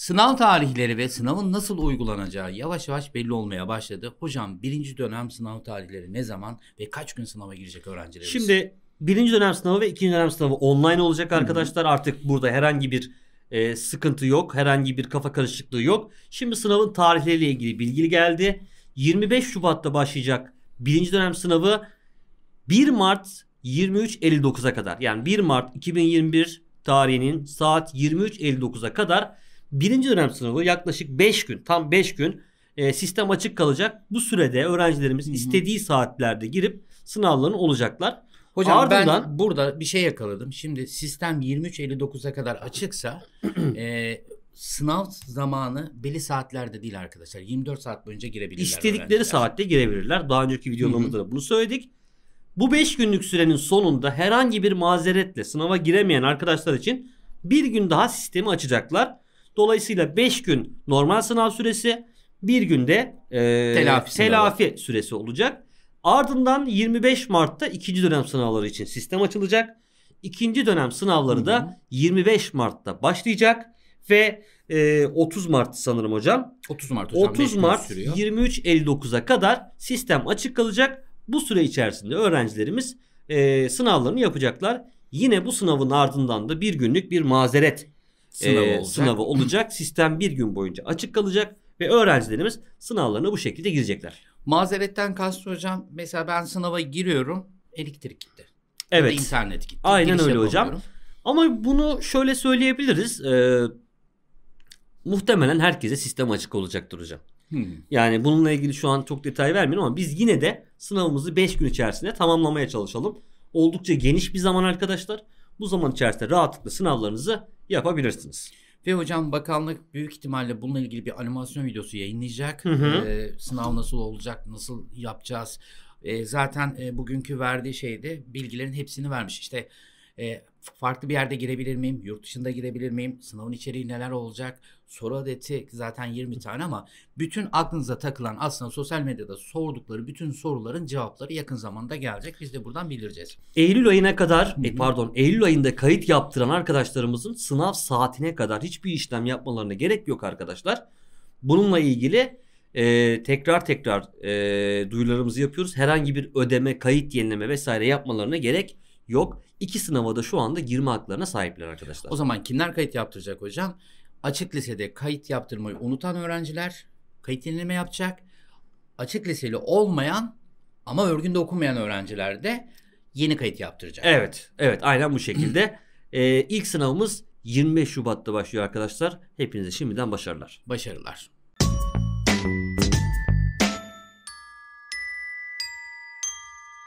Sınav tarihleri ve sınavın nasıl uygulanacağı yavaş yavaş belli olmaya başladı. Hocam birinci dönem sınav tarihleri ne zaman ve kaç gün sınava girecek öğrencilerimiz? Şimdi birinci dönem sınavı ve ikinci dönem sınavı online olacak arkadaşlar. Hı-hı. Artık burada herhangi bir e, sıkıntı yok. Herhangi bir kafa karışıklığı yok. Şimdi sınavın tarihleriyle ilgili bilgi geldi. 25 Şubat'ta başlayacak birinci dönem sınavı 1 Mart 23.59'a kadar yani 1 Mart 2021 tarihinin saat 23.59'a kadar Birinci dönem sınavı yaklaşık 5 gün tam 5 gün e, sistem açık kalacak. Bu sürede öğrencilerimiz Hı-hı. istediği saatlerde girip sınavlarını olacaklar. Hocam Ardından, ben burada bir şey yakaladım. Şimdi sistem 23.59'a kadar açıksa e, sınav zamanı belli saatlerde değil arkadaşlar. 24 saat boyunca girebilirler. İstedikleri saatte girebilirler. Daha önceki videolarımızda da bunu söyledik. Bu 5 günlük sürenin sonunda herhangi bir mazeretle sınava giremeyen arkadaşlar için bir gün daha sistemi açacaklar. Dolayısıyla 5 gün normal sınav süresi, bir günde e, telafi, telafi süresi olacak. Ardından 25 Mart'ta ikinci dönem sınavları için sistem açılacak. İkinci dönem sınavları da 25 Mart'ta başlayacak ve e, 30 Mart sanırım hocam. 30 Mart hocam. 30 Mart 23.59'a kadar sistem açık kalacak. Bu süre içerisinde öğrencilerimiz e, sınavlarını yapacaklar. Yine bu sınavın ardından da bir günlük bir mazeret sınavı, e, olacak. sınavı olacak. Sistem bir gün boyunca açık kalacak ve öğrencilerimiz sınavlarına bu şekilde girecekler. Mazeretten kastı hocam mesela ben sınava giriyorum elektrik gitti. Evet. internet gitti. Aynen Giriş öyle hocam. Ama bunu şöyle söyleyebiliriz. Ee, muhtemelen herkese sistem açık olacaktır hocam. Hmm. Yani bununla ilgili şu an çok detay vermiyorum ama biz yine de sınavımızı 5 gün içerisinde tamamlamaya çalışalım. Oldukça geniş bir zaman arkadaşlar bu zaman içerisinde rahatlıkla sınavlarınızı yapabilirsiniz. Ve hocam bakanlık büyük ihtimalle bununla ilgili bir animasyon videosu yayınlayacak. Hı hı. Ee, sınav nasıl olacak, nasıl yapacağız? E, zaten e, bugünkü verdiği şeyde bilgilerin hepsini vermiş. İşte e, farklı bir yerde girebilir miyim? Yurt dışında girebilir miyim? Sınavın içeriği neler olacak? Soru adeti zaten 20 tane ama bütün aklınıza takılan aslında sosyal medyada sordukları bütün soruların cevapları yakın zamanda gelecek. Biz de buradan bildireceğiz. Eylül ayına kadar, e pardon, Eylül ayında kayıt yaptıran arkadaşlarımızın sınav saatine kadar hiçbir işlem yapmalarına gerek yok arkadaşlar. Bununla ilgili e, tekrar tekrar e, duyularımızı yapıyoruz. Herhangi bir ödeme, kayıt yenileme vesaire yapmalarına gerek yok yok. İki sınava da şu anda girme haklarına sahipler arkadaşlar. O zaman kimler kayıt yaptıracak hocam? Açık lisede kayıt yaptırmayı unutan öğrenciler kayıt yenileme yapacak. Açık liseli olmayan ama örgünde okumayan öğrenciler de yeni kayıt yaptıracak. Evet, evet aynen bu şekilde. ee, ilk sınavımız 25 Şubat'ta başlıyor arkadaşlar. Hepinize şimdiden başarılar. Başarılar.